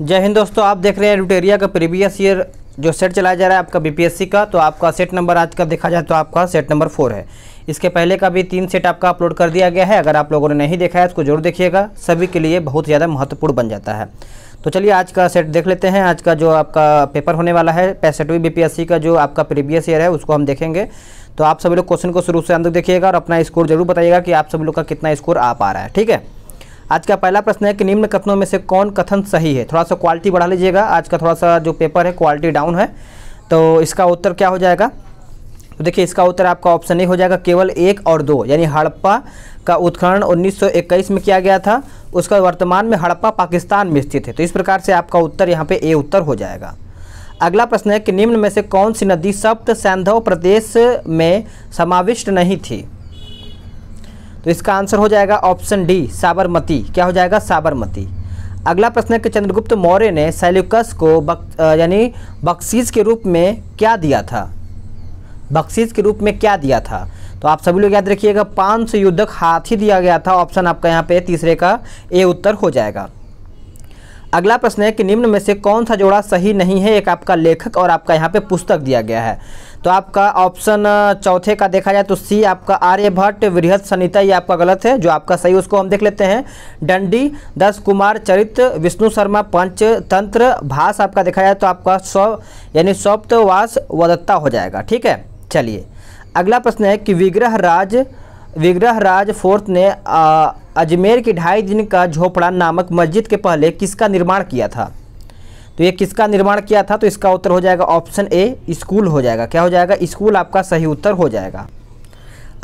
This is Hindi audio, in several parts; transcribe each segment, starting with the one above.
जय हिंद दोस्तों आप देख रहे हैं रूटेरिया का प्रीवियस ईयर जो सेट चलाया जा रहा है आपका बीपीएससी का तो आपका सेट नंबर आज का देखा जाए तो आपका सेट नंबर फोर है इसके पहले का भी तीन सेट आपका अपलोड कर दिया गया है अगर आप लोगों ने नहीं देखा है उसको जरूर देखिएगा सभी के लिए बहुत ज़्यादा महत्वपूर्ण बन जाता है तो चलिए आज का सेट देख लेते हैं आज का जो आपका पेपर होने वाला है पैंसठवीं बीपीएससी का जो आपका प्रीवियस ईयर है उसको हम देखेंगे तो आप सभी लोग क्वेश्चन को शुरू से अंदर देखिएगा और अपना स्कोर जरूर बताइएगा कि आप सभी लोग का कितना स्कोर आ पा रहा है ठीक है आज का पहला प्रश्न है कि निम्न कथनों में से कौन कथन सही है थोड़ा सा क्वालिटी बढ़ा लीजिएगा आज का थोड़ा सा जो पेपर है क्वालिटी डाउन है तो इसका उत्तर क्या हो जाएगा तो देखिए इसका उत्तर आपका ऑप्शन नहीं हो जाएगा केवल एक और दो यानी हड़प्पा का उत्खनन उन्नीस में किया गया था उसका वर्तमान में हड़प्पा पाकिस्तान में स्थित है तो इस प्रकार से आपका उत्तर यहाँ पे ए उत्तर हो जाएगा अगला प्रश्न है कि निम्न में से कौन सी नदी सप्त सैंधव प्रदेश में समाविष्ट नहीं थी तो इसका आंसर हो जाएगा ऑप्शन डी साबरमती क्या हो जाएगा साबरमती अगला प्रश्न है कि चंद्रगुप्त मौर्य ने सैल्युकस को बक, यानी बक्सीज के रूप में क्या दिया था बक्सीज के रूप में क्या दिया था तो आप सभी लोग याद रखिएगा पाँच सौ युद्धक हाथी दिया गया था ऑप्शन आपका यहाँ पे तीसरे का ए उत्तर हो जाएगा अगला प्रश्न है कि निम्न में से कौन सा जोड़ा सही नहीं है एक आपका लेखक और आपका यहाँ पे पुस्तक दिया गया है तो आपका ऑप्शन चौथे का देखा जाए तो सी आपका आर्यभट्ट वृहद संहिता ये आपका गलत है जो आपका सही उसको हम देख लेते हैं डंडी दस कुमार चरित विष्णु शर्मा पंचतंत्र भाष आपका देखा जाए तो आपका सौ यानी सौप्तवास वदत्ता हो जाएगा ठीक है चलिए अगला प्रश्न है कि विग्रह राज विग्रह राज फोर्थ ने अजमेर की ढाई दिन का झोपड़ा नामक मस्जिद के पहले किसका निर्माण किया था तो ये किसका निर्माण किया था तो इसका उत्तर हो जाएगा ऑप्शन ए स्कूल हो जाएगा क्या हो जाएगा स्कूल आपका सही उत्तर हो जाएगा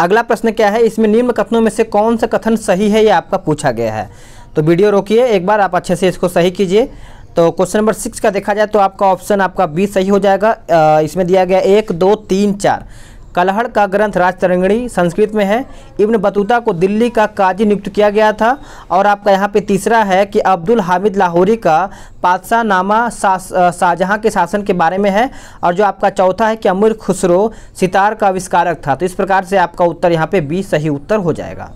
अगला प्रश्न क्या है इसमें निम्न कथनों में से कौन सा कथन सही है ये आपका पूछा गया है तो वीडियो रोकिए एक बार आप अच्छे से इसको सही कीजिए तो क्वेश्चन नंबर सिक्स का देखा जाए तो आपका ऑप्शन आपका बी सही हो जाएगा इसमें दिया गया एक दो तीन चार कलहड़ का ग्रंथ राजतरंगणी संस्कृत में है इब्न बतूता को दिल्ली का काजी नियुक्त किया गया था और आपका यहाँ पे तीसरा है कि अब्दुल हामिद लाहौरी का पादशाह नामा शाहजहाँ के शासन के बारे में है और जो आपका चौथा है कि अमीर खुसरो सितार का आविष्कारक था तो इस प्रकार से आपका उत्तर यहाँ पे बी सही उत्तर हो जाएगा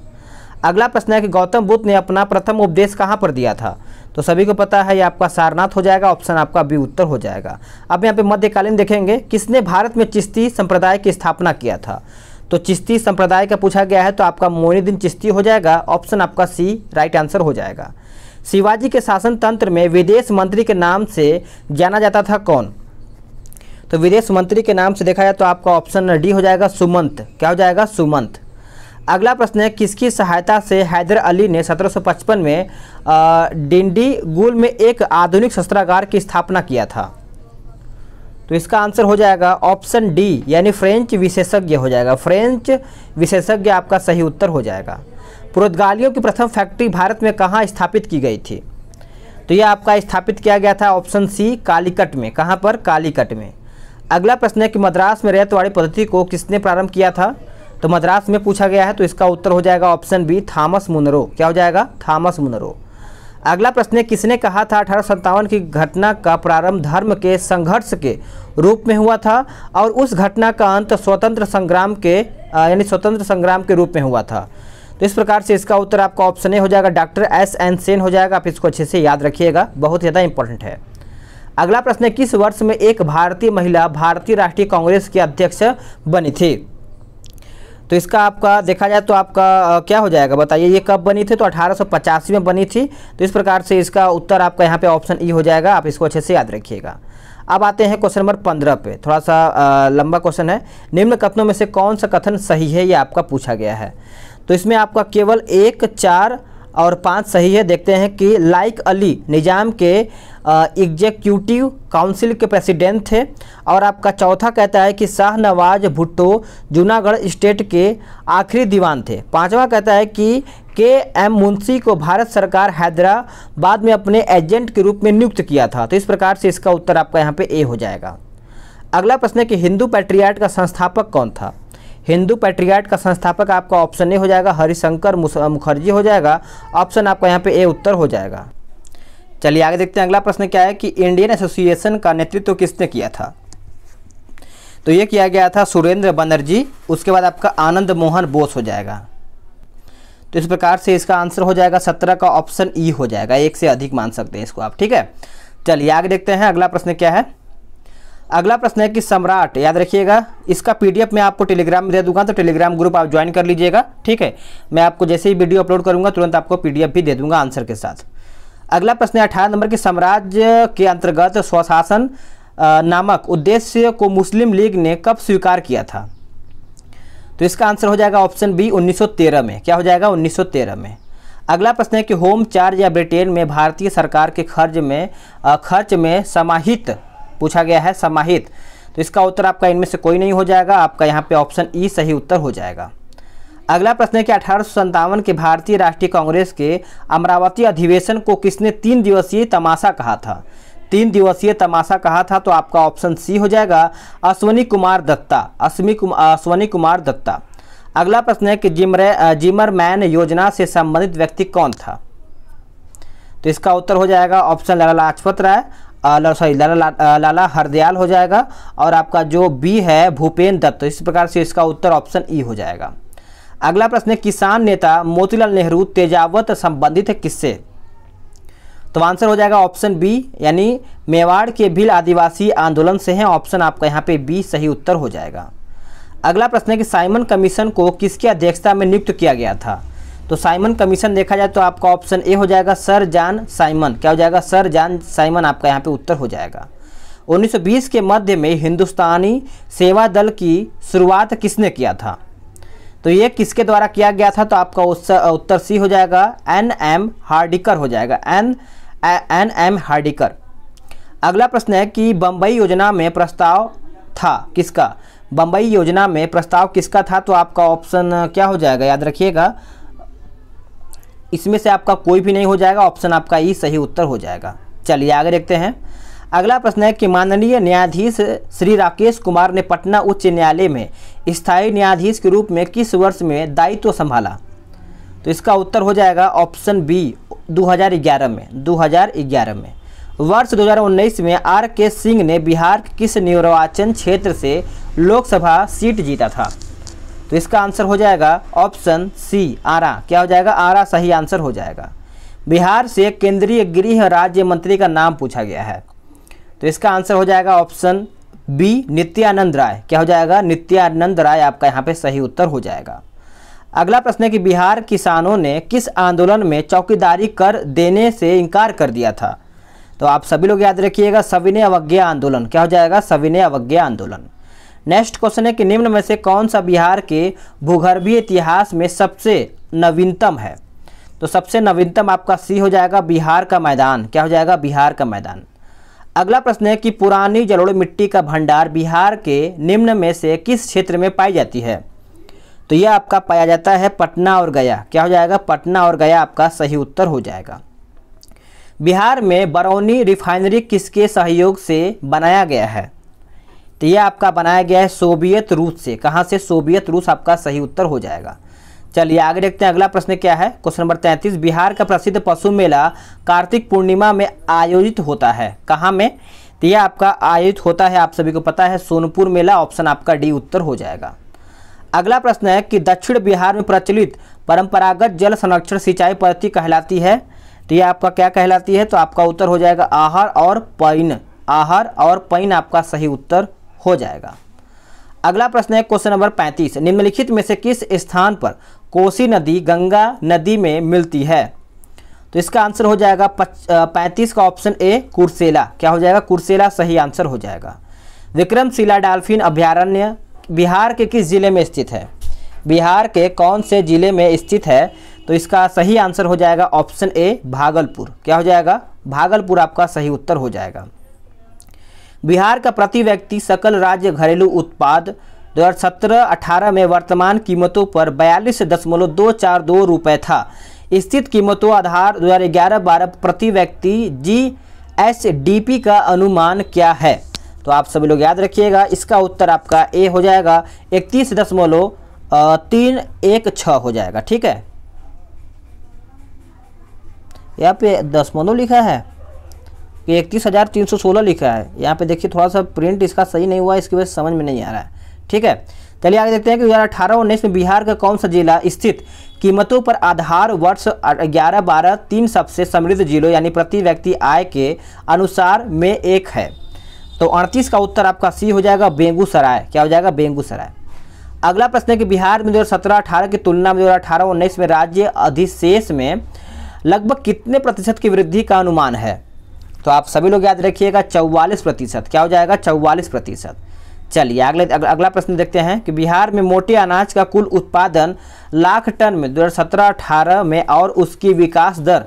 अगला प्रश्न है कि गौतम बुद्ध ने अपना प्रथम उपदेश कहाँ पर दिया था तो सभी को पता है ये आपका सारनाथ हो जाएगा ऑप्शन आपका बी उत्तर हो जाएगा अब यहाँ पे मध्यकालीन देखेंगे किसने भारत में चिश्ती संप्रदाय की स्थापना किया था तो चिश्ती संप्रदाय का पूछा गया है तो आपका मोइनुद्दीन चिश्ती हो जाएगा ऑप्शन आपका सी राइट आंसर हो जाएगा शिवाजी के शासन तंत्र में विदेश मंत्री के नाम से जाना जाता था कौन तो विदेश मंत्री के नाम से देखा जाए तो आपका ऑप्शन डी हो जाएगा सुमंत क्या हो जाएगा सुमंत अगला प्रश्न है किसकी सहायता से हैदर अली ने 1755 में डिंडी गुल में एक आधुनिक शस्त्रागार की स्थापना किया था तो इसका आंसर हो जाएगा ऑप्शन डी यानी फ्रेंच विशेषज्ञ हो जाएगा फ्रेंच विशेषज्ञ आपका सही उत्तर हो जाएगा पुर्तगालियों की प्रथम फैक्ट्री भारत में कहाँ स्थापित की गई थी तो यह आपका स्थापित किया गया था ऑप्शन सी कालीकट में कहाँ पर कालीकट में अगला प्रश्न है कि मद्रास में रेतवाड़ी पद्धति को किसने प्रारंभ किया था तो मद्रास में पूछा गया है तो इसका उत्तर हो जाएगा ऑप्शन बी थामस मुनरो क्या हो जाएगा थामस मुनरो अगला प्रश्न है किसने कहा था अठारह की घटना का प्रारंभ धर्म के संघर्ष के रूप में हुआ था और उस घटना का अंत स्वतंत्र संग्राम के यानी स्वतंत्र संग्राम के रूप में हुआ था तो इस प्रकार से इसका उत्तर आपका ऑप्शन ए हो जाएगा डॉक्टर एस एन सेन हो जाएगा आप इसको अच्छे से याद रखिएगा बहुत ज़्यादा इंपॉर्टेंट है अगला प्रश्न है किस वर्ष में एक भारतीय महिला भारतीय राष्ट्रीय कांग्रेस की अध्यक्ष बनी थी तो इसका आपका देखा जाए तो आपका क्या हो जाएगा बताइए ये कब बनी थी तो अठारह में बनी थी तो इस प्रकार से इसका उत्तर आपका यहाँ पे ऑप्शन ई e हो जाएगा आप इसको अच्छे से याद रखिएगा अब आते हैं क्वेश्चन नंबर पंद्रह पे थोड़ा सा आ, लंबा क्वेश्चन है निम्न कथनों में से कौन सा कथन सही है ये आपका पूछा गया है तो इसमें आपका केवल एक चार और पाँच सही है देखते हैं कि लाइक अली निज़ाम के एग्जीक्यूटिव काउंसिल के प्रेसिडेंट थे और आपका चौथा कहता है कि शाहनवाज भुट्टो जूनागढ़ स्टेट के आखिरी दीवान थे पांचवा कहता है कि के एम मुंशी को भारत सरकार हैदराबाद में अपने एजेंट के रूप में नियुक्त किया था तो इस प्रकार से इसका उत्तर आपका यहाँ पर ए हो जाएगा अगला प्रश्न है कि हिंदू पैट्रियाट का संस्थापक कौन था हिंदू पैट्रियाट का संस्थापक आपका ऑप्शन ए हो जाएगा हरिशंकर मुखर्जी हो जाएगा ऑप्शन आपका यहाँ पे ए उत्तर हो जाएगा चलिए आगे देखते हैं अगला प्रश्न क्या है कि इंडियन एसोसिएशन का नेतृत्व तो किसने किया था तो ये किया गया था सुरेंद्र बनर्जी उसके बाद आपका आनंद मोहन बोस हो जाएगा तो इस प्रकार से इसका आंसर हो जाएगा सत्रह का ऑप्शन ई e हो जाएगा एक से अधिक मान सकते हैं इसको आप ठीक है चलिए आगे देखते हैं अगला प्रश्न क्या है अगला प्रश्न है कि सम्राट याद रखिएगा इसका पीडीएफ मैं आपको टेलीग्राम में दे दूंगा तो टेलीग्राम ग्रुप आप ज्वाइन कर लीजिएगा ठीक है मैं आपको जैसे ही वीडियो अपलोड करूंगा तुरंत आपको पीडीएफ भी दे दूंगा आंसर के साथ अगला प्रश्न है अठारह नंबर के साम्राज्य के अंतर्गत स्वशासन नामक उद्देश्य को मुस्लिम लीग ने कब स्वीकार किया था तो इसका आंसर हो जाएगा ऑप्शन बी उन्नीस में क्या हो जाएगा उन्नीस में अगला प्रश्न है कि होम चार्ज या ब्रिटेन में भारतीय सरकार के खर्च में खर्च में समाहित पूछा गया है समाहित तो इसका उत्तर आपका इनमें से कोई नहीं हो जाएगा आपका यहाँ पे ऑप्शन ई सही उत्तर हो जाएगा अगला प्रश्न है कि अठारह के भारतीय राष्ट्रीय कांग्रेस के अमरावती अधिवेशन को किसने तीन दिवसीय तमाशा कहा था तीन दिवसीय तमाशा कहा था तो आपका ऑप्शन सी हो जाएगा अश्वनी कुमार दत्ता अश्वनी कुमार अश्वनी कुमार दत्ता अगला प्रश्न है कि जिमरे जिमर मैन योजना से संबंधित व्यक्ति कौन था तो इसका उत्तर हो जाएगा ऑप्शन लगा लाजपत राय सॉरी लाला ला, लाला हरदयाल हो जाएगा और आपका जो बी है भूपेन दत्त तो इस प्रकार से इसका उत्तर ऑप्शन ई e हो जाएगा अगला प्रश्न है किसान नेता मोतीलाल नेहरू तेजावत संबंधित है किससे तो आंसर हो जाएगा ऑप्शन बी यानी मेवाड़ के भील आदिवासी आंदोलन से हैं ऑप्शन आपका यहाँ पे बी सही उत्तर हो जाएगा अगला प्रश्न है कि साइमन कमीशन को किसकी अध्यक्षता में नियुक्त किया गया था तो साइमन कमीशन देखा जाए तो आपका ऑप्शन ए हो जाएगा सर जान साइमन क्या हो जाएगा सर जान साइमन आपका यहाँ पे उत्तर हो जाएगा 1920 के मध्य में हिंदुस्तानी सेवा दल की शुरुआत किसने किया था तो ये किसके द्वारा किया गया था तो आपका उत्तर सी हो जाएगा एन एम हार्डिकर हो जाएगा एन एन एम हार्डिकर अगला प्रश्न है कि बम्बई योजना में प्रस्ताव था किसका बम्बई योजना में प्रस्ताव किसका था तो आपका ऑप्शन क्या हो जाएगा याद रखिएगा इसमें से आपका कोई भी नहीं हो जाएगा ऑप्शन आपका ई सही उत्तर हो जाएगा चलिए आगे देखते हैं अगला प्रश्न है कि माननीय न्यायाधीश श्री राकेश कुमार ने पटना उच्च न्यायालय में स्थायी न्यायाधीश के रूप में किस वर्ष में दायित्व तो संभाला तो इसका उत्तर हो जाएगा ऑप्शन बी 2011 में 2011 में वर्ष 2019 में आर के सिंह ने बिहार के किस निर्वाचन क्षेत्र से लोकसभा सीट जीता था तो इसका आंसर हो जाएगा ऑप्शन सी आरा क्या हो जाएगा आरा सही आंसर हो जाएगा बिहार से केंद्रीय गृह राज्य मंत्री का नाम पूछा गया है तो इसका आंसर हो जाएगा ऑप्शन बी नित्यानंद राय क्या हो जाएगा नित्यानंद राय आपका यहाँ पे सही उत्तर हो जाएगा अगला प्रश्न है कि बिहार किसानों ने किस आंदोलन में चौकीदारी कर देने से इनकार कर दिया था तो आप सभी लोग याद रखिएगा सविनय अवज्ञा आंदोलन क्या हो जाएगा सविनय अवज्ञा आंदोलन नेक्स्ट क्वेश्चन है कि निम्न में से कौन सा बिहार के भूगर्भीय इतिहास में सबसे नवीनतम है तो सबसे नवीनतम आपका सी हो जाएगा बिहार का मैदान क्या हो जाएगा बिहार का मैदान अगला प्रश्न है कि पुरानी जलोड़ मिट्टी का भंडार बिहार के निम्न में से किस क्षेत्र में पाई जाती है तो यह आपका पाया जाता है पटना और गया क्या हो जाएगा पटना और गया आपका सही उत्तर हो जाएगा बिहार में बरौनी रिफाइनरी किसके सहयोग से बनाया गया है तो ये आपका बनाया गया है सोवियत रूस से कहाँ से सोवियत रूस आपका सही उत्तर हो जाएगा चलिए आगे देखते हैं अगला प्रश्न क्या है क्वेश्चन नंबर तैंतीस बिहार का प्रसिद्ध पशु मेला कार्तिक पूर्णिमा में आयोजित होता है कहाँ में तो यह आपका आयोजित होता है आप सभी को पता है सोनपुर मेला ऑप्शन आपका डी उत्तर हो जाएगा अगला प्रश्न है कि दक्षिण बिहार में प्रचलित परंपरागत जल संरक्षण सिंचाई पद्धति कहलाती है तो यह आपका क्या कहलाती है तो आपका उत्तर हो जाएगा आहार और पैन आहार और पैन आपका सही उत्तर हो जाएगा अगला प्रश्न है क्वेश्चन नंबर 35 निम्नलिखित में से किस स्थान पर कोसी नदी गंगा नदी में मिलती है तो इसका आंसर हो जाएगा पैंतीस का ऑप्शन ए कुरसेला क्या हो जाएगा कुरसेला सही आंसर हो जाएगा विक्रमशिला डाल्फिन अभ्यारण्य बिहार के किस ज़िले में स्थित है बिहार के कौन से ज़िले में स्थित है तो इसका सही आंसर हो जाएगा ऑप्शन ए भागलपुर क्या हो जाएगा भागलपुर आपका सही उत्तर हो जाएगा बिहार का प्रति व्यक्ति सकल राज्य घरेलू उत्पाद 2017-18 में वर्तमान कीमतों पर बयालीस दशमलव दो चार दो रुपये था स्थित कीमतों आधार 2011-12 प्रति व्यक्ति जी एस डी पी का अनुमान क्या है तो आप सभी लोग याद रखिएगा इसका उत्तर आपका ए हो जाएगा इकतीस दशमलव तीन एक छः हो जाएगा ठीक है यहाँ पे दशमलव लिखा है कि इकतीस हज़ार तीन सौ सोलह लिखा है यहाँ पे देखिए थोड़ा सा प्रिंट इसका सही नहीं हुआ इसकी वजह से समझ में नहीं आ रहा है ठीक है चलिए आगे देखते हैं कि दो हज़ार अठारह उन्नीस में बिहार का कौन सा जिला स्थित कीमतों पर आधार वर्ष ग्यारह बारह तीन सबसे समृद्ध जिलों यानी प्रति व्यक्ति आय के अनुसार में एक है तो अड़तीस का उत्तर आपका सी हो जाएगा बेगूसराय क्या हो जाएगा बेगूसराय अगला प्रश्न है कि बिहार में दो हज़ार सत्रह अठारह की तुलना में दो हज़ार अठारह उन्नीस में राज्य अधिशेष में लगभग कितने प्रतिशत की वृद्धि का अनुमान है तो आप सभी लोग याद रखिएगा चौवालीस प्रतिशत क्या हो जाएगा चौवालीस प्रतिशत चलिए अगले अगला प्रश्न देखते हैं कि बिहार में मोटे अनाज का कुल उत्पादन लाख टन में दो हज़ार में और उसकी विकास दर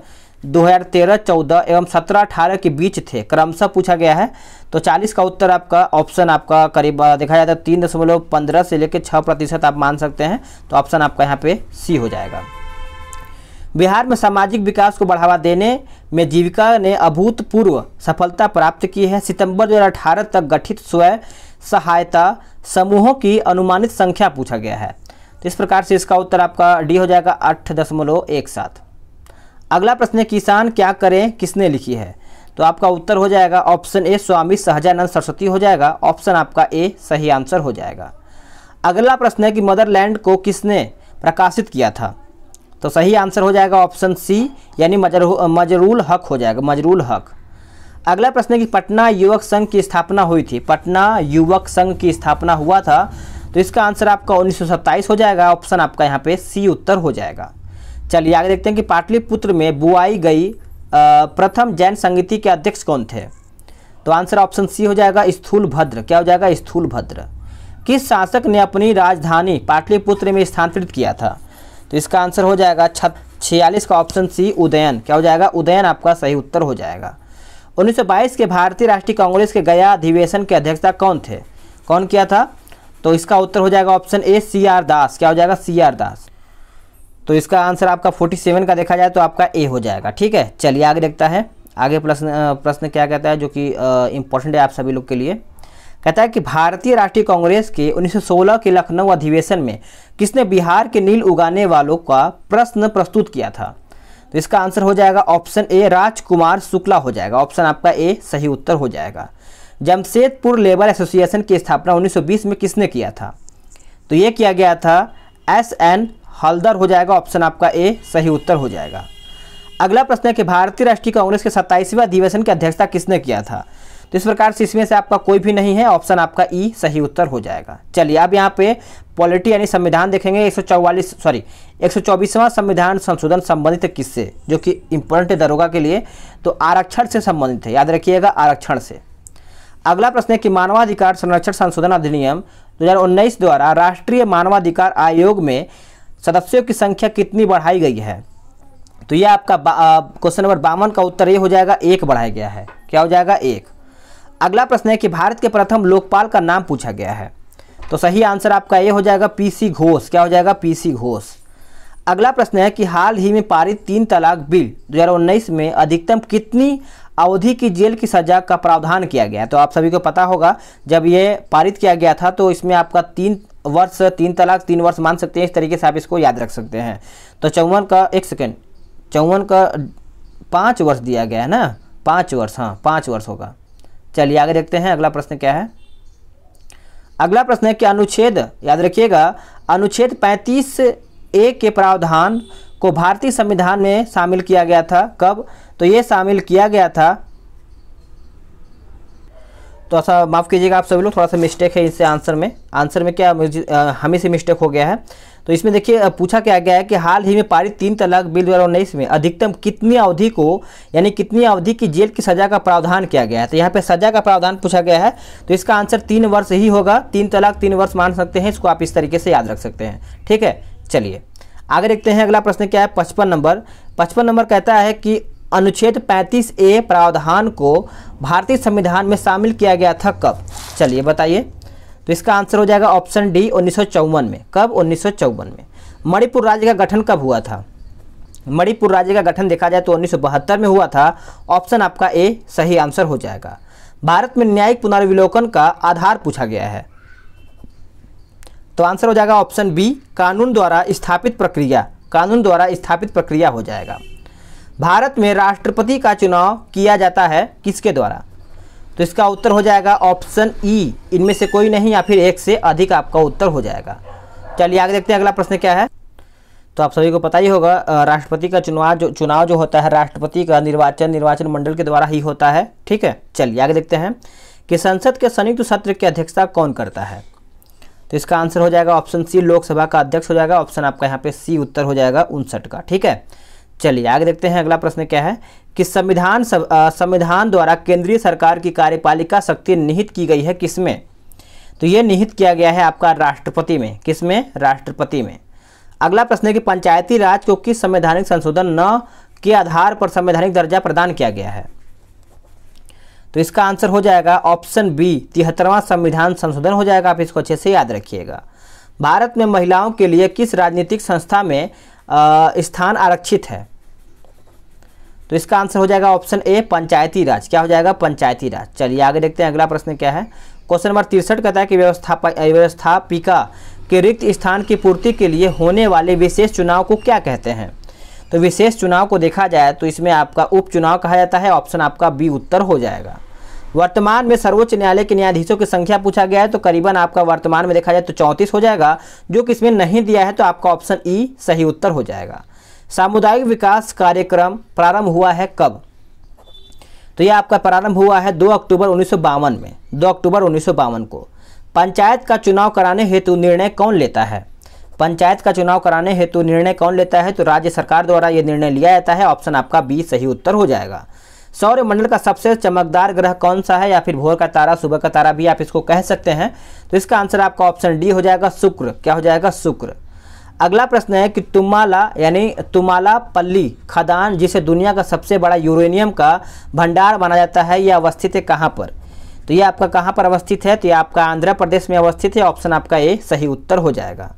2013-14 एवं 17-18 के बीच थे क्रमशः पूछा गया है तो 40 का उत्तर आपका ऑप्शन आपका करीब देखा जाता है तीन दशमलव पंद्रह से लेकर छः प्रतिशत आप मान सकते हैं तो ऑप्शन आपका यहाँ पे सी हो जाएगा बिहार में सामाजिक विकास को बढ़ावा देने में जीविका ने अभूतपूर्व सफलता प्राप्त की है सितंबर 2018 तक गठित स्वयं सहायता समूहों की अनुमानित संख्या पूछा गया है तो इस प्रकार से इसका उत्तर आपका डी हो जाएगा आठ दशमलव एक सात अगला प्रश्न है किसान क्या करें किसने लिखी है तो आपका उत्तर हो जाएगा ऑप्शन ए स्वामी सहजानंद सरस्वती हो जाएगा ऑप्शन आपका ए सही आंसर हो जाएगा अगला प्रश्न है कि मदरलैंड को किसने प्रकाशित किया था तो सही आंसर हो जाएगा ऑप्शन सी यानी मजरूल हक हो जाएगा मजरूल हक अगला प्रश्न है कि पटना युवक संघ की स्थापना हुई थी पटना युवक संघ की स्थापना हुआ था तो इसका आंसर आपका उन्नीस हो जाएगा ऑप्शन आपका यहाँ पे सी उत्तर हो जाएगा चलिए आगे देखते हैं कि पाटलिपुत्र में बुआई गई प्रथम जैन संगीति के अध्यक्ष कौन थे तो आंसर ऑप्शन सी हो जाएगा स्थूल भद्र क्या हो जाएगा स्थूल भद्र किस शासक ने अपनी राजधानी पाटलिपुत्र में स्थानांतरित किया था तो इसका आंसर हो जाएगा छत अच्छा, छियालीस का ऑप्शन सी उदयन क्या हो जाएगा उदयन आपका सही उत्तर हो जाएगा 1922 के भारतीय राष्ट्रीय कांग्रेस के गया अधिवेशन के अध्यक्षता कौन थे कौन किया था तो इसका उत्तर हो जाएगा ऑप्शन ए सी आर दास क्या हो जाएगा सी आर दास तो इसका आंसर आपका 47 का देखा जाए तो आपका ए हो जाएगा ठीक है चलिए आगे देखता है आगे प्रश्न प्रश्न क्या कहता है जो कि इम्पोर्टेंट है आप सभी लोग के लिए कहता है कि भारतीय राष्ट्रीय कांग्रेस के 1916 के लखनऊ अधिवेशन में किसने बिहार के नील उगाने वालों का प्रश्न प्रस्तुत किया था तो इसका आंसर हो जाएगा ऑप्शन ए राजकुमार शुक्ला हो जाएगा ऑप्शन आपका ए सही उत्तर हो जाएगा जमशेदपुर लेबर एसोसिएशन की स्थापना 1920 में किसने किया था तो ये किया गया था एस एन हल्दर हो जाएगा ऑप्शन आपका ए सही उत्तर हो जाएगा अगला प्रश्न है कि भारतीय राष्ट्रीय कांग्रेस के सत्ताईसवें अधिवेशन की अध्यक्षता किसने किया था तो इस प्रकार से इसमें से आपका कोई भी नहीं है ऑप्शन आपका ई e सही उत्तर हो जाएगा चलिए अब यहाँ पे पॉलिटी यानी संविधान देखेंगे एक सॉरी एक संविधान संशोधन संबंधित किससे जो कि इम्पोर्टेंट है दरोगा के लिए तो आरक्षण से संबंधित है याद रखिएगा आरक्षण से अगला प्रश्न है कि मानवाधिकार संरक्षण संशोधन अधिनियम 2019 द्वारा राष्ट्रीय मानवाधिकार आयोग में सदस्यों की संख्या कितनी बढ़ाई गई है तो यह आपका क्वेश्चन नंबर बावन का उत्तर ये हो जाएगा एक बढ़ाया गया है क्या हो जाएगा एक अगला प्रश्न है कि भारत के प्रथम लोकपाल का नाम पूछा गया है तो सही आंसर आपका ये हो जाएगा पीसी घोष क्या हो जाएगा पीसी घोष अगला प्रश्न है कि हाल ही में पारित तीन तलाक बिल 2019 में अधिकतम कितनी अवधि की जेल की सजा का प्रावधान किया गया तो आप सभी को पता होगा जब ये पारित किया गया था तो इसमें आपका तीन वर्ष तीन तलाक तीन वर्ष मान सकते हैं इस तरीके से आप इसको याद रख सकते हैं तो चौवन का एक सेकेंड चौवन का पाँच वर्ष दिया गया है ना पाँच वर्ष हाँ पाँच वर्ष होगा चलिए आगे देखते हैं अगला प्रश्न क्या है अगला प्रश्न है कि अनुच्छेद याद रखिएगा अनुच्छेद 35 ए के प्रावधान को भारतीय संविधान में शामिल किया गया था कब तो ये शामिल किया गया था तो ऐसा माफ़ कीजिएगा आप सभी लोग थोड़ा सा मिस्टेक है इससे आंसर में आंसर में क्या हमें से मिस्टेक हो गया है तो इसमें देखिए पूछा क्या गया है कि हाल ही में पारित तीन तलाक बिल दो में अधिकतम कितनी अवधि को यानी कितनी अवधि की जेल की सजा का प्रावधान किया गया है तो यहाँ पे सजा का प्रावधान पूछा गया है तो इसका आंसर तीन वर्ष ही होगा तीन तलाक तीन वर्ष मान सकते हैं इसको आप इस तरीके से याद रख सकते हैं ठीक है चलिए आगे देखते हैं अगला प्रश्न क्या है पचपन नंबर पचपन नंबर कहता है कि अनुच्छेद 35 ए प्रावधान को भारतीय संविधान में शामिल किया गया था कब चलिए बताइए तो इसका आंसर हो जाएगा ऑप्शन डी उन्नीस में कब उन्नीस में मणिपुर राज्य का गठन कब हुआ था मणिपुर राज्य का गठन देखा जाए तो उन्नीस में हुआ था ऑप्शन आपका ए सही आंसर हो जाएगा भारत में न्यायिक पुनर्विलोकन का आधार पूछा गया है तो आंसर हो जाएगा ऑप्शन बी कानून द्वारा स्थापित प्रक्रिया कानून द्वारा स्थापित प्रक्रिया हो जाएगा भारत में राष्ट्रपति का चुनाव किया जाता है किसके द्वारा तो इसका उत्तर हो जाएगा ऑप्शन ई e। इनमें से कोई नहीं या फिर एक से अधिक आपका उत्तर हो जाएगा चलिए आगे देखते हैं अगला प्रश्न क्या है तो आप सभी को पता ही होगा राष्ट्रपति का चुनाव जो चुनाव जो होता है राष्ट्रपति का निर्वाचन निर्वाचन मंडल के द्वारा ही होता है ठीक है चलिए आगे देखते हैं कि संसद के संयुक्त सत्र की अध्यक्षता कौन करता है तो इसका आंसर हो जाएगा ऑप्शन सी लोकसभा का अध्यक्ष हो जाएगा ऑप्शन आपका यहाँ पे सी उत्तर हो जाएगा उनसठ का ठीक है चलिए आगे देखते हैं अगला प्रश्न क्या है कि संविधान संविधान द्वारा केंद्रीय सरकार की कार्यपालिका शक्ति निहित की गई है किसमें तो ये निहित किया गया है आपका राष्ट्रपति में किसमें राष्ट्रपति में अगला प्रश्न है कि पंचायती राज को किस संवैधानिक संशोधन न के आधार पर संवैधानिक दर्जा प्रदान किया गया है तो इसका आंसर हो जाएगा ऑप्शन बी तिहत्तरवां संविधान संशोधन हो जाएगा आप इसको अच्छे से याद रखिएगा भारत में महिलाओं के लिए किस राजनीतिक संस्था में स्थान आरक्षित है तो इसका आंसर हो जाएगा ऑप्शन ए पंचायती राज क्या हो जाएगा पंचायती राज चलिए आगे देखते हैं अगला प्रश्न क्या है क्वेश्चन नंबर तिरसठ कहता है कि व्यवस्था व्यवस्थापिका के रिक्त स्थान की पूर्ति के लिए होने वाले विशेष चुनाव को क्या कहते हैं तो विशेष चुनाव को देखा जाए तो इसमें आपका उपचुनाव कहा जाता है ऑप्शन आपका बी उत्तर हो जाएगा वर्तमान में सर्वोच्च न्यायालय के न्यायाधीशों की संख्या पूछा गया है तो करीबन आपका वर्तमान में देखा जाए तो चौंतीस हो जाएगा जो कि इसमें नहीं दिया है तो आपका ऑप्शन ई सही उत्तर हो जाएगा सामुदायिक विकास कार्यक्रम प्रारंभ हुआ है कब तो यह आपका प्रारंभ हुआ है दो अक्टूबर उन्नीस में दो अक्टूबर उन्नीस को पंचायत का चुनाव कराने हेतु निर्णय कौन लेता है पंचायत का चुनाव कराने हेतु निर्णय कौन लेता है तो राज्य सरकार द्वारा यह निर्णय लिया जाता है ऑप्शन आपका बी सही उत्तर हो जाएगा सौर्यमंडल का सबसे चमकदार ग्रह कौन सा है या फिर भोर का तारा सुबह का तारा भी आप इसको कह सकते हैं तो इसका आंसर आपका ऑप्शन डी हो जाएगा शुक्र क्या हो जाएगा शुक्र अगला प्रश्न है कि तुमाला यानी तुमाला पल्ली खदान जिसे दुनिया का सबसे बड़ा यूरेनियम का भंडार माना जाता है यह अवस्थित है कहाँ पर तो ये आपका कहाँ पर अवस्थित है तो यह आपका आंध्र प्रदेश में अवस्थित है ऑप्शन आपका ए सही उत्तर हो जाएगा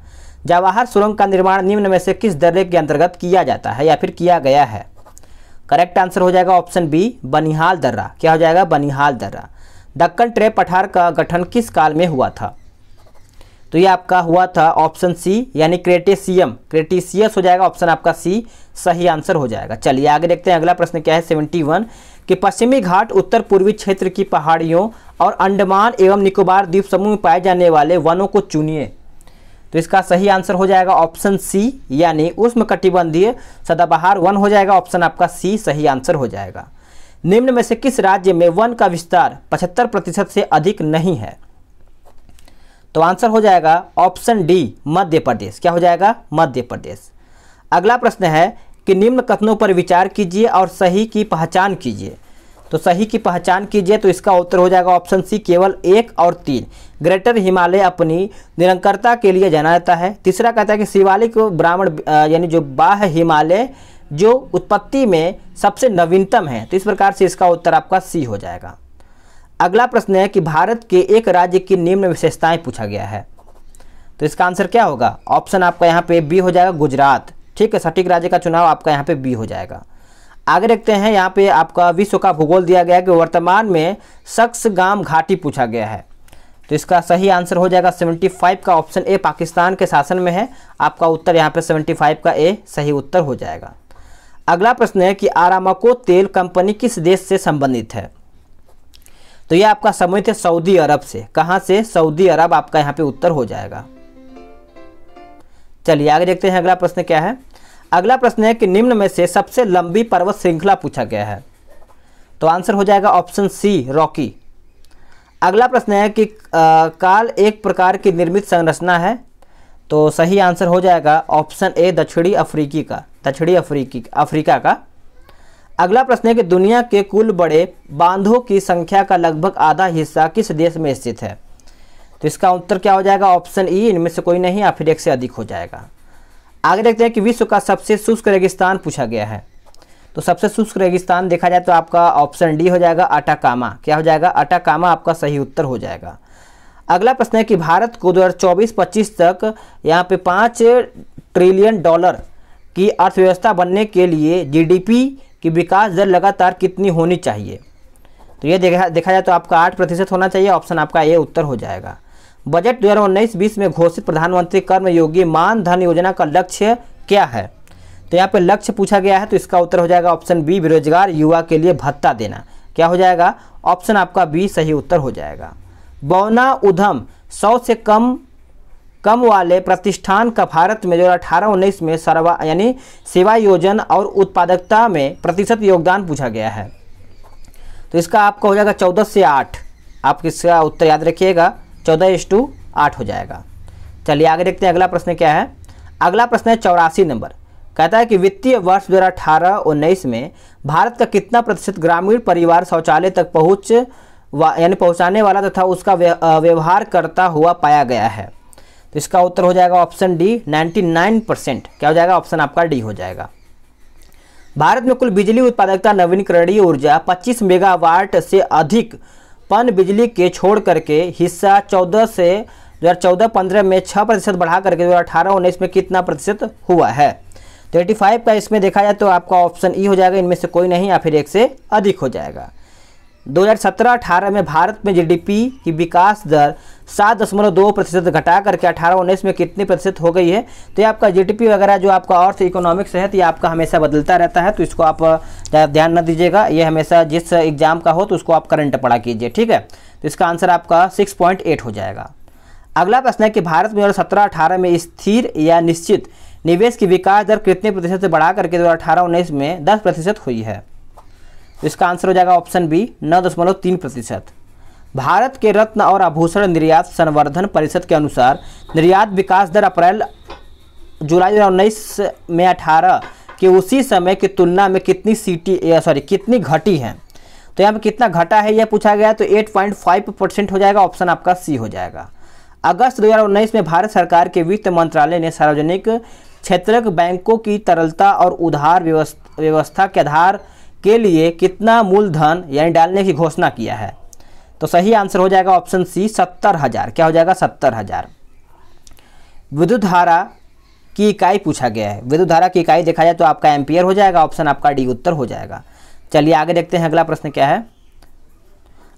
जवाहर सुरंग का निर्माण निम्न में से किस दर्रे के अंतर्गत किया जाता है या फिर किया गया है करेक्ट आंसर हो जाएगा ऑप्शन बी बनिहाल दर्रा क्या हो जाएगा बनिहाल दर्रा दक्कन ट्रे पठार का गठन किस काल में हुआ था तो ये आपका हुआ था ऑप्शन सी यानी क्रेटेसियम क्रेटिसियस हो जाएगा ऑप्शन आपका सी सही आंसर हो जाएगा चलिए आगे देखते हैं अगला प्रश्न क्या है सेवेंटी वन कि पश्चिमी घाट उत्तर पूर्वी क्षेत्र की पहाड़ियों और अंडमान एवं निकोबार द्वीप समूह में पाए जाने वाले वनों को चुनिए तो इसका सही आंसर हो जाएगा ऑप्शन सी यानी उष्म कटिबंधीय सदाबहार वन हो जाएगा ऑप्शन आपका सी सही आंसर हो जाएगा निम्न में से किस राज्य में वन का विस्तार पचहत्तर प्रतिशत से अधिक नहीं है तो आंसर हो जाएगा ऑप्शन डी मध्य प्रदेश क्या हो जाएगा मध्य प्रदेश अगला प्रश्न है कि निम्न कथनों पर विचार कीजिए और सही की पहचान कीजिए तो सही की पहचान कीजिए तो इसका उत्तर हो जाएगा ऑप्शन सी केवल एक और तीन ग्रेटर हिमालय अपनी निरंकरता के लिए जाना जाता है तीसरा कहता है कि शिवालिक ब्राह्मण यानी जो बाह हिमालय जो उत्पत्ति में सबसे नवीनतम है तो इस प्रकार से इसका उत्तर आपका सी हो जाएगा अगला प्रश्न है कि भारत के एक राज्य की निम्न विशेषताएं पूछा गया है तो इसका आंसर क्या होगा ऑप्शन आपका यहाँ पे बी हो जाएगा गुजरात ठीक है सटीक राज्य का चुनाव आपका यहाँ पे बी हो जाएगा आगे देखते हैं यहाँ पे आपका विश्व का भूगोल दिया गया है कि वर्तमान में शख्स घाटी पूछा गया है तो इसका सही आंसर हो जाएगा 75 का ऑप्शन ए पाकिस्तान के शासन में है आपका उत्तर यहाँ पे 75 का ए सही उत्तर हो जाएगा अगला प्रश्न है कि आरामको तेल कंपनी किस देश से संबंधित है तो ये आपका समय थे सऊदी अरब से कहाँ से सऊदी अरब आपका यहाँ पे उत्तर हो जाएगा चलिए आगे देखते हैं अगला प्रश्न क्या है अगला प्रश्न है कि निम्न में से सबसे लंबी पर्वत श्रृंखला पूछा गया है तो आंसर हो जाएगा ऑप्शन सी रॉकी अगला प्रश्न है कि आ, काल एक प्रकार की निर्मित संरचना है तो सही आंसर हो जाएगा ऑप्शन ए दक्षिणी अफ्रीकी का दक्षिणी अफ्रीकी अफ्रीका का अगला प्रश्न है कि दुनिया के कुल बड़े बांधों की संख्या का लगभग आधा हिस्सा किस देश में स्थित है तो इसका उत्तर क्या हो जाएगा ऑप्शन ई इनमें से कोई नहीं या फिर एक से अधिक हो जाएगा आगे देखते हैं कि विश्व का सबसे शुष्क रेगिस्तान पूछा गया है तो सबसे शुष्क रेगिस्तान देखा जाए तो आपका ऑप्शन डी हो जाएगा अटाकामा क्या हो जाएगा अटाकामा आपका सही उत्तर हो जाएगा अगला प्रश्न है कि भारत को दो हज़ार तक यहाँ पे पाँच ट्रिलियन डॉलर की अर्थव्यवस्था बनने के लिए जीडीपी की विकास दर लगातार कितनी होनी चाहिए तो ये देखा देखा जाए तो आपका आठ प्रतिशत होना चाहिए ऑप्शन आपका ये उत्तर हो जाएगा बजट दो हज़ार उन्नीस बीस में घोषित प्रधानमंत्री कर्मयोगी मान धन योजना का लक्ष्य क्या है तो यहाँ पे लक्ष्य पूछा गया है तो इसका उत्तर हो जाएगा ऑप्शन बी बेरोजगार युवा के लिए भत्ता देना क्या हो जाएगा ऑप्शन आपका बी सही उत्तर हो जाएगा बौना उधम सौ से कम कम वाले प्रतिष्ठान का भारत में जो अठारह उन्नीस में सर्वा यानी सेवा योजन और उत्पादकता में प्रतिशत योगदान पूछा गया है तो इसका आपका हो जाएगा चौदह से आठ आप इसका उत्तर याद रखिएगा चौदह इस टू आठ हो जाएगा चलिए आगे देखते हैं अगला प्रश्न क्या है अगला प्रश्न है चौरासी नंबर कहता है कि वित्तीय वर्ष दो हज़ार उन्नीस में भारत का कितना प्रतिशत ग्रामीण परिवार शौचालय तक पहुँच यानी पहुँचाने वाला तथा उसका व्यवहार करता हुआ पाया गया है तो इसका उत्तर हो जाएगा ऑप्शन डी 99 परसेंट क्या हो जाएगा ऑप्शन आपका डी हो जाएगा भारत में कुल बिजली उत्पादकता नवीनकरणीय ऊर्जा पच्चीस मेगावाट से अधिक पन बिजली के छोड़ करके हिस्सा चौदह से दो चौदह पंद्रह में छः प्रतिशत बढ़ा करके दो हज़ार अठारह उन्नीस में कितना प्रतिशत हुआ है थर्टी फाइव का इसमें देखा जाए तो आपका ऑप्शन ई हो जाएगा इनमें से कोई नहीं या फिर एक से अधिक हो जाएगा 2017-18 में भारत में जीडीपी की विकास दर सात दशमलव दो प्रतिशत घटा करके अठारह उन्नीस में कितने प्रतिशत हो गई है तो ये आपका जीडीपी वगैरह जो आपका अर्थ इकोनॉमिक्स है तो ये आपका हमेशा बदलता रहता है तो इसको आप ध्यान न दीजिएगा ये हमेशा जिस एग्जाम का हो तो उसको आप करंट पढ़ा कीजिए ठीक है तो इसका आंसर आपका सिक्स हो जाएगा अगला प्रश्न है कि भारत में और सत्रह अठारह में स्थिर या निश्चित निवेश की विकास दर कितने प्रतिशत से बढ़ा करके दो हज़ार अठारह उन्नीस में दस प्रतिशत हुई है इसका आंसर हो जाएगा ऑप्शन बी नौ दशमलव तीन प्रतिशत भारत के रत्न और आभूषण निर्यात संवर्धन परिषद के अनुसार निर्यात विकास दर अप्रैल जुलाई दो हज़ार में अठारह के उसी समय की तुलना में कितनी सीटी सॉरी कितनी घटी है तो यहाँ पर कितना घटा है यह पूछा गया तो 8.5 परसेंट हो जाएगा ऑप्शन आपका सी हो जाएगा अगस्त 2019 में भारत सरकार के वित्त मंत्रालय ने सार्वजनिक क्षेत्रक बैंकों की तरलता और उधार व्यवस्था के आधार के लिए कितना मूलधन यानी डालने की घोषणा किया है तो सही आंसर हो जाएगा ऑप्शन सी सत्तर हज़ार क्या हो जाएगा सत्तर हज़ार विद्युत धारा की इकाई पूछा गया है विद्युत धारा की इकाई देखा जाए तो आपका एम्पियर हो जाएगा ऑप्शन आपका डी उत्तर हो जाएगा चलिए आगे देखते हैं अगला प्रश्न क्या है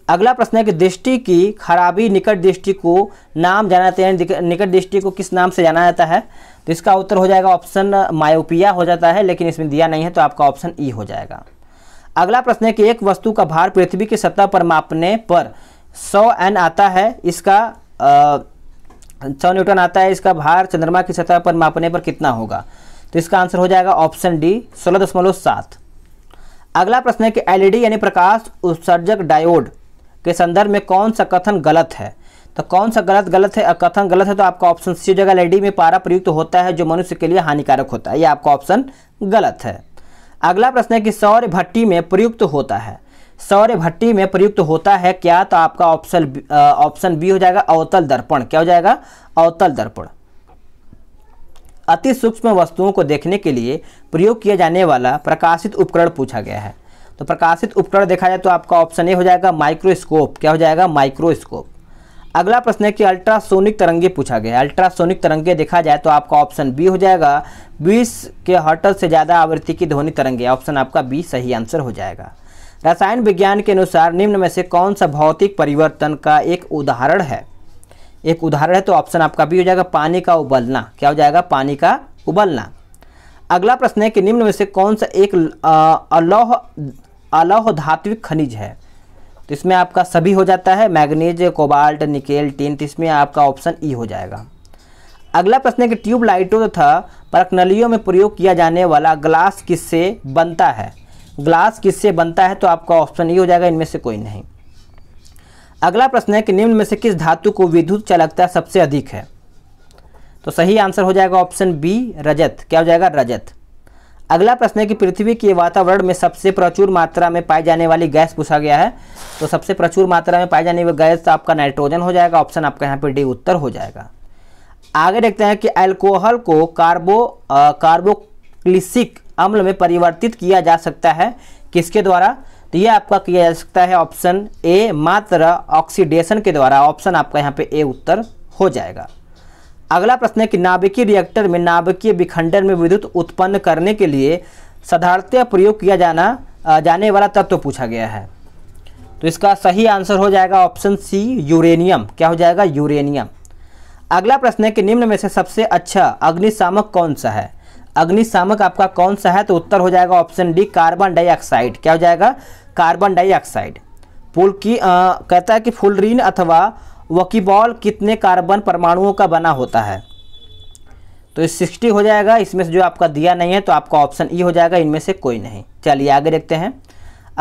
अगला प्रश्न है कि दृष्टि की खराबी निकट दृष्टि को नाम जाना जाता है निकट दृष्टि को किस नाम से जाना जाता है तो इसका उत्तर हो जाएगा ऑप्शन मायोपिया हो जाता है लेकिन इसमें दिया नहीं है तो आपका ऑप्शन ई हो जाएगा अगला प्रश्न है कि एक वस्तु का भार पृथ्वी की सतह पर मापने पर सौ एन आता है इसका सौ न्यूटन आता है इसका भार चंद्रमा की सतह पर मापने पर कितना होगा तो इसका आंसर हो जाएगा ऑप्शन डी सोलह दशमलव सात अगला प्रश्न है कि एलईडी यानी प्रकाश उत्सर्जक डायोड के संदर्भ में कौन सा कथन गलत है तो कौन सा गलत गलत है कथन गलत है तो आपका ऑप्शन सी जगह लेडी में पारा प्रयुक्त तो होता है जो मनुष्य के लिए हानिकारक होता है यह आपका ऑप्शन गलत है अगला प्रश्न है कि सौर्य भट्टी में प्रयुक्त तो होता है सौर्य भट्टी में प्रयुक्त तो होता है क्या तो आपका ऑप्शन ऑप्शन बी हो जाएगा अवतल दर्पण क्या हो जाएगा अवतल दर्पण अति सूक्ष्म वस्तुओं को देखने के लिए प्रयोग किया जाने वाला प्रकाशित उपकरण पूछा गया है तो प्रकाशित उपकरण देखा जाए तो आपका ऑप्शन ए हो जाएगा माइक्रोस्कोप क्या हो जाएगा माइक्रोस्कोप अगला प्रश्न है कि अल्ट्रासोनिक तरंगे पूछा गया अल्ट्रासोनिक तरंगे देखा जाए तो आपका ऑप्शन बी हो जाएगा 20 के हटल से ज़्यादा आवृत्ति की ध्वनि तरंगे ऑप्शन आपका बी सही आंसर हो जाएगा रसायन विज्ञान के अनुसार निम्न में से कौन सा भौतिक परिवर्तन का एक उदाहरण है एक उदाहरण है तो ऑप्शन आपका बी हो जाएगा पानी का उबलना क्या हो जाएगा पानी का उबलना अगला प्रश्न है कि निम्न में से कौन सा एक अलौह अलौह धात्विक खनिज है तो इसमें आपका सभी हो जाता है मैग्नीज कोबाल्ट निकेल टीन तो इसमें आपका ऑप्शन ई e हो जाएगा अगला प्रश्न है कि ट्यूब लाइटों तथा परखनलियों में प्रयोग किया जाने वाला ग्लास किससे बनता है ग्लास किससे बनता है तो आपका ऑप्शन ई e हो जाएगा इनमें से कोई नहीं अगला प्रश्न है कि निम्न में से किस धातु को विद्युत चालकता सबसे अधिक है तो सही आंसर हो जाएगा ऑप्शन बी रजत क्या हो जाएगा रजत अगला प्रश्न है कि पृथ्वी के वातावरण में सबसे प्रचुर मात्रा में पाई जाने वाली गैस पूछा गया है तो सबसे प्रचुर मात्रा में पाई जाने वाली गैस तो आपका नाइट्रोजन हो जाएगा ऑप्शन आपका यहाँ पे डी उत्तर हो जाएगा आगे देखते हैं कि अल्कोहल को कार्बो कार्बोक्लिसिक अम्ल में परिवर्तित किया जा सकता है किसके द्वारा तो ये आपका किया जा सकता है ऑप्शन ए मात्र ऑक्सीडेशन के द्वारा ऑप्शन आपका यहाँ पे ए उत्तर हो जाएगा अगला प्रश्न है कि नाभिकीय रिएक्टर में नाभिकीय विखंडन में विद्युत उत्पन्न करने के लिए साधारणतः प्रयोग किया जाना जाने वाला तत्व तो पूछा गया है तो इसका सही आंसर हो जाएगा ऑप्शन सी यूरेनियम क्या हो जाएगा यूरेनियम अगला प्रश्न है कि निम्न में से सबसे अच्छा अग्निशामक कौन सा है अग्निशामक आपका कौन सा है तो उत्तर हो जाएगा ऑप्शन डी कार्बन डाइऑक्साइड क्या हो जाएगा कार्बन डाइऑक्साइड पुल की आ, कहता है कि फुलरीन अथवा वकीबॉल कितने कार्बन परमाणुओं का बना होता है तो सिक्सटी हो जाएगा इसमें से जो आपका दिया नहीं है तो आपका ऑप्शन ई हो जाएगा इनमें से कोई नहीं चलिए आगे देखते हैं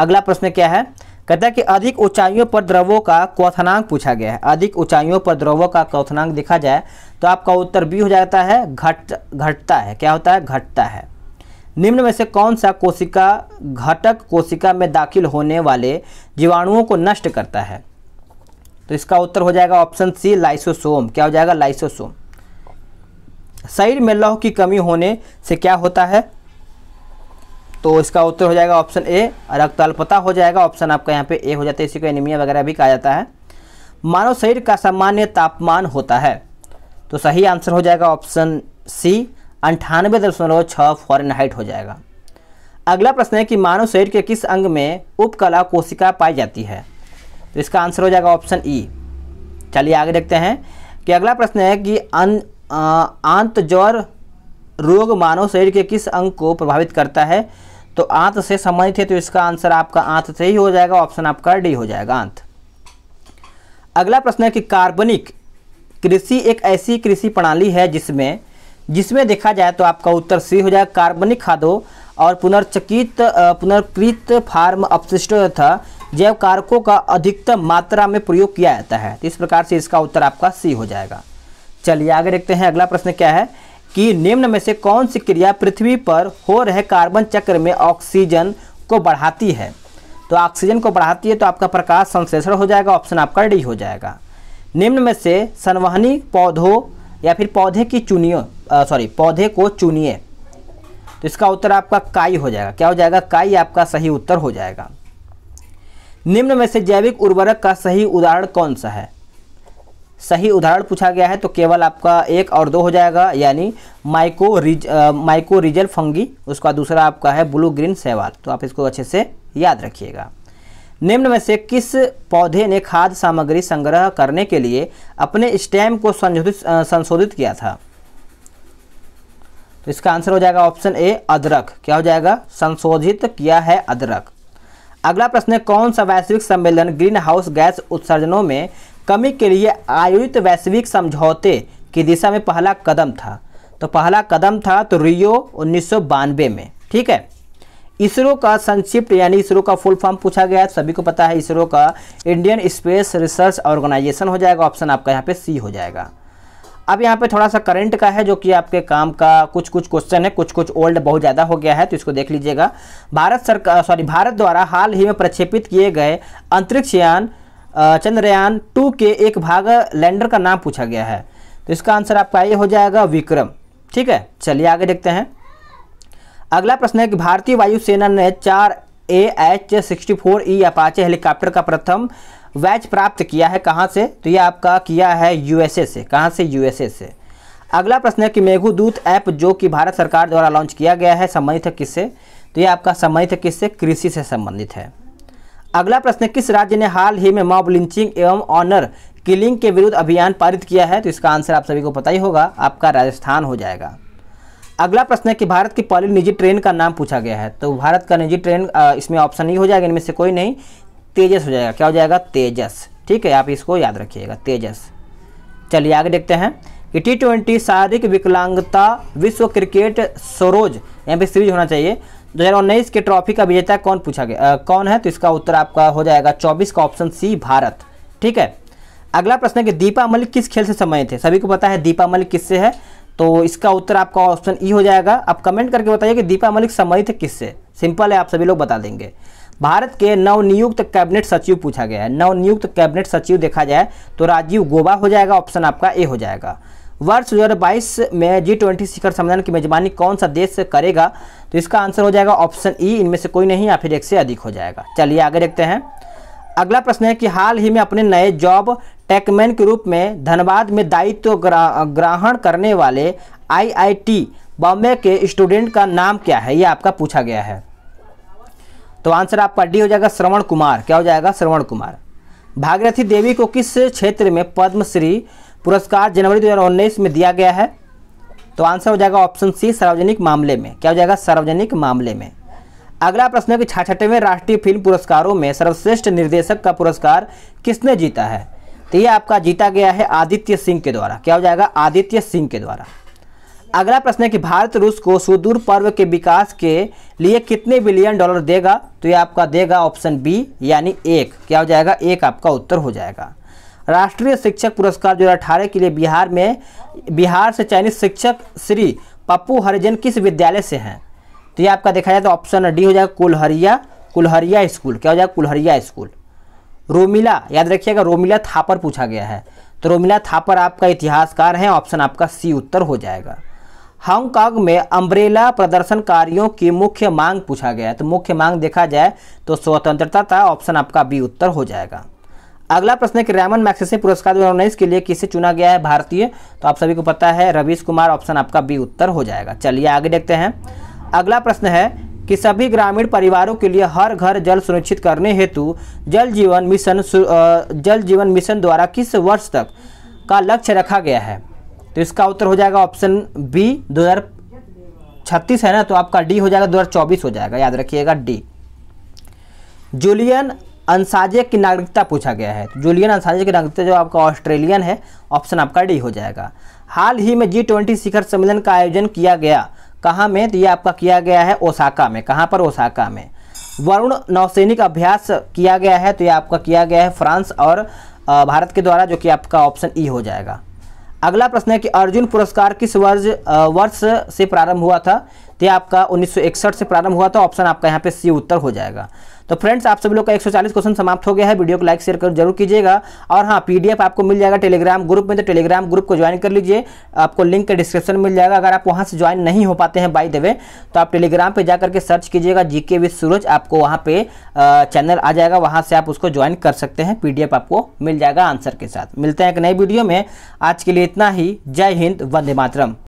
अगला प्रश्न क्या है कहता है कि अधिक ऊंचाइयों पर द्रवों का क्वथनांक पूछा गया है अधिक ऊंचाइयों पर द्रवों का क्वथनांक देखा जाए तो आपका उत्तर बी हो जाता है घट घटता है क्या होता है घटता है निम्न में से कौन सा कोशिका घटक कोशिका में दाखिल होने वाले जीवाणुओं को नष्ट करता है तो इसका उत्तर हो जाएगा ऑप्शन सी लाइसोसोम क्या हो जाएगा लाइसोसोम शरीर में लौह की कमी होने से क्या होता है तो इसका उत्तर हो जाएगा ऑप्शन ए रक्त अल्पता हो जाएगा ऑप्शन आपका यहाँ पे ए हो जाता है इसी को एनीमिया वगैरह भी कहा जाता है मानव शरीर का सामान्य तापमान होता है तो सही आंसर हो जाएगा ऑप्शन सी अंठानवे दशमलव छः फॉरन हाइट हो जाएगा अगला प्रश्न है कि मानव शरीर के किस अंग में उपकला कोशिका पाई जाती है तो इसका आंसर हो जाएगा ऑप्शन ई e. चलिए आगे देखते हैं कि अगला प्रश्न है कि आंत आंतजौर रोग मानव शरीर के किस अंग को प्रभावित करता है तो आंत से संबंधित है तो इसका आंसर आपका आंत से ही हो जाएगा ऑप्शन आपका डी हो जाएगा आंत अगला प्रश्न है कि कार्बनिक कृषि एक ऐसी कृषि प्रणाली है जिसमें जिसमें देखा जाए तो आपका उत्तर सी हो जाएगा कार्बनिक खादों और पुनर्चकित पुनर्कृत फार्म अपशिष्टों तथा जैव कारकों का अधिकतम मात्रा में प्रयोग किया जाता है तो इस प्रकार से इसका उत्तर आपका सी हो जाएगा चलिए आगे देखते हैं अगला प्रश्न क्या है कि निम्न में से कौन सी क्रिया पृथ्वी पर हो रहे कार्बन चक्र में ऑक्सीजन को बढ़ाती है तो ऑक्सीजन को बढ़ाती है तो आपका प्रकाश संश्लेषण हो जाएगा ऑप्शन आपका डी हो जाएगा निम्न में से संवहनी पौधों या फिर पौधे की चुनियो सॉरी पौधे को चुनिए तो इसका उत्तर आपका काई हो जाएगा क्या हो जाएगा काई आपका सही उत्तर हो जाएगा निम्न में से जैविक उर्वरक का सही उदाहरण कौन सा है सही उदाहरण पूछा गया है तो केवल आपका एक और दो हो जाएगा यानी mycorrhiza mycorrhizal fungi उसका दूसरा आपका है ब्लू ग्रीन सेवाल तो आप इसको अच्छे से याद रखिएगा निम्न में से किस पौधे ने खाद्य सामग्री संग्रह करने के लिए अपने स्टेम को संशोधित संशोधित किया था तो इसका आंसर हो जाएगा ऑप्शन ए अदरक क्या हो जाएगा संशोधित किया है अदरक अगला प्रश्न है कौन सा वैश्विक सम्मेलन ग्रीन हाउस गैस उत्सर्जनों में कमी के लिए आयोजित वैश्विक समझौते की दिशा में पहला कदम था तो पहला कदम था तो रियो उन्नीस में ठीक है इसरो का संक्षिप्त यानी इसरो का फुल फॉर्म पूछा गया है तो सभी को पता है इसरो का इंडियन स्पेस रिसर्च ऑर्गेनाइजेशन हो जाएगा ऑप्शन आपका यहाँ पे सी हो जाएगा अब यहाँ पे थोड़ा सा करंट का है जो कि आपके काम का कुछ कुछ क्वेश्चन है कुछ कुछ ओल्ड बहुत ज़्यादा हो गया है तो इसको देख लीजिएगा भारत सरकार सॉरी भारत द्वारा हाल ही में प्रक्षेपित किए गए अंतरिक्ष यान चंद्रयान टू के एक भाग लैंडर का नाम पूछा गया है तो इसका आंसर आपका ये हो जाएगा विक्रम ठीक है चलिए आगे देखते हैं अगला प्रश्न है कि भारतीय वायुसेना ने चार A H sixty four E Apache helicopter का प्रथम वैच प्राप्त किया है कहाँ से तो यह आपका किया है यूएसए से कहाँ से यूएसए से अगला प्रश्न है कि मेघू दूत ऐप जो कि भारत सरकार द्वारा लॉन्च किया गया है संबंधित है किससे तो यह आपका संबंधित है किससे कृषि से संबंधित है अगला प्रश्न किस राज्य ने हाल ही में मॉब लिंचिंग एवं ऑनर किलिंग के विरुद्ध अभियान पारित किया है तो इसका आंसर आप सभी को पता ही होगा आपका राजस्थान हो जाएगा अगला प्रश्न है कि भारत की पहली निजी ट्रेन का नाम पूछा गया है तो भारत का निजी ट्रेन इसमें ऑप्शन नहीं हो जाएगा इनमें से कोई नहीं तेजस हो जाएगा क्या हो जाएगा तेजस ठीक है आप इसको याद रखिएगा तेजस चलिए आगे देखते हैं कि टी ट्वेंटी शारीरिक विकलांगता विश्व क्रिकेट सरोज यहाँ पे सीरीज होना चाहिए दो हज़ार उन्नीस के ट्रॉफी का विजेता कौन पूछा गया आ, कौन है तो इसका उत्तर आपका हो जाएगा चौबीस का ऑप्शन सी भारत ठीक है अगला प्रश्न है कि दीपा मलिक किस खेल से संबंधित है सभी को पता है दीपा मलिक किससे है तो इसका उत्तर आपका ऑप्शन ई e हो जाएगा आप कमेंट करके बताइए कि दीपा मलिक सम्मानित है किससे सिंपल है आप सभी लोग बता देंगे भारत के नवनियुक्त कैबिनेट सचिव पूछा गया है नवनियुक्त कैबिनेट सचिव देखा जाए तो राजीव गोबा हो जाएगा ऑप्शन आपका ए हो जाएगा वर्ष दो में जी ट्वेंटी शिखर सम्मेलन की मेजबानी कौन सा देश करेगा तो इसका आंसर हो जाएगा ऑप्शन ई e। इनमें से कोई नहीं या फिर एक से अधिक हो जाएगा चलिए आगे देखते हैं अगला प्रश्न है कि हाल ही में अपने नए जॉब टेकमैन के रूप में धनबाद में दायित्व ग्रहण करने वाले आईआईटी बॉम्बे के स्टूडेंट का नाम क्या है ये आपका पूछा गया है तो आंसर आपका डी हो जाएगा श्रवण कुमार क्या हो जाएगा श्रवण कुमार भागीरथी देवी को किस क्षेत्र में पद्मश्री पुरस्कार जनवरी दो में दिया गया है तो आंसर हो जाएगा ऑप्शन सी सार्वजनिक मामले में क्या हो जाएगा सार्वजनिक मामले में अगला प्रश्न है कि छाछठवें राष्ट्रीय फिल्म पुरस्कारों में सर्वश्रेष्ठ निर्देशक का पुरस्कार किसने जीता है तो ये आपका जीता गया है आदित्य सिंह के द्वारा क्या हो जाएगा आदित्य सिंह के द्वारा अगला प्रश्न है कि भारत रूस को सुदूर पर्व के विकास के लिए कितने बिलियन डॉलर देगा तो ये आपका देगा ऑप्शन बी यानी एक क्या हो जाएगा एक आपका उत्तर हो जाएगा राष्ट्रीय शिक्षक पुरस्कार दो हज़ार के लिए बिहार में बिहार से चयनित शिक्षक श्री पप्पू हरिजन किस विद्यालय से हैं तो ये आपका देखा जाए तो ऑप्शन डी हो जाएगा कुलहरिया कुलहरिया स्कूल क्या हो जाएगा कुलहरिया स्कूल रोमिला याद रखिएगा रोमिला थापर पूछा गया है तो रोमिला थापर आपका इतिहासकार है ऑप्शन आपका सी उत्तर हो जाएगा हांगकांग में अम्ब्रेला प्रदर्शनकारियों की मुख्य मांग पूछा गया है तो मुख्य मांग देखा जाए तो स्वतंत्रता था ऑप्शन आपका बी उत्तर हो जाएगा अगला प्रश्न है कि रैमन मैक्सेसे पुरस्कार दो उन्नीस के लिए किसे चुना गया है भारतीय तो आप सभी को पता है रवीश कुमार ऑप्शन आपका बी उत्तर हो जाएगा चलिए आगे देखते हैं अगला प्रश्न है कि सभी ग्रामीण परिवारों के लिए हर घर जल सुनिश्चित करने हेतु जल जीवन मिशन जल जीवन मिशन द्वारा किस वर्ष तक का लक्ष्य रखा गया है तो इसका उत्तर हो जाएगा ऑप्शन बी दो छत्तीस है ना तो आपका डी हो जाएगा दो हज़ार चौबीस हो जाएगा याद रखिएगा डी जूलियन अंसाजे की नागरिकता पूछा गया है तो जूलियन अंसाजे की नागरिकता जो आपका ऑस्ट्रेलियन है ऑप्शन आपका डी हो जाएगा हाल ही में जी ट्वेंटी शिखर सम्मेलन का आयोजन किया गया कहाँ में तो ये आपका किया गया है ओसाका में कहाँ पर ओसाका में वरुण नौसैनिक अभ्यास किया गया है तो ये आपका किया गया है फ्रांस और भारत के द्वारा जो कि आपका ऑप्शन ई हो जाएगा अगला प्रश्न है कि अर्जुन पुरस्कार किस वर्ष वर्ष से प्रारंभ हुआ था तो आपका 1961 से प्रारंभ हुआ था ऑप्शन आपका यहाँ पे सी उत्तर हो जाएगा तो फ्रेंड्स आप सभी लोग का 140 क्वेश्चन समाप्त हो गया है वीडियो को लाइक शेयर कर जरूर कीजिएगा और हाँ पीडीएफ आपको मिल जाएगा टेलीग्राम ग्रुप में तो टेलीग्राम ग्रुप को ज्वाइन कर लीजिए आपको लिंक का डिस्क्रिप्शन मिल जाएगा अगर आप वहाँ से ज्वाइन नहीं हो पाते हैं बाई द वे तो आप टेलीग्राम पर जाकर के सर्च कीजिएगा जीके विद सूरज आपको वहाँ पे चैनल आ जाएगा वहाँ से आप उसको ज्वाइन कर सकते हैं पी आपको मिल जाएगा आंसर के साथ मिलते हैं एक नई वीडियो में आज के लिए इतना ही जय हिंद वंदे मातरम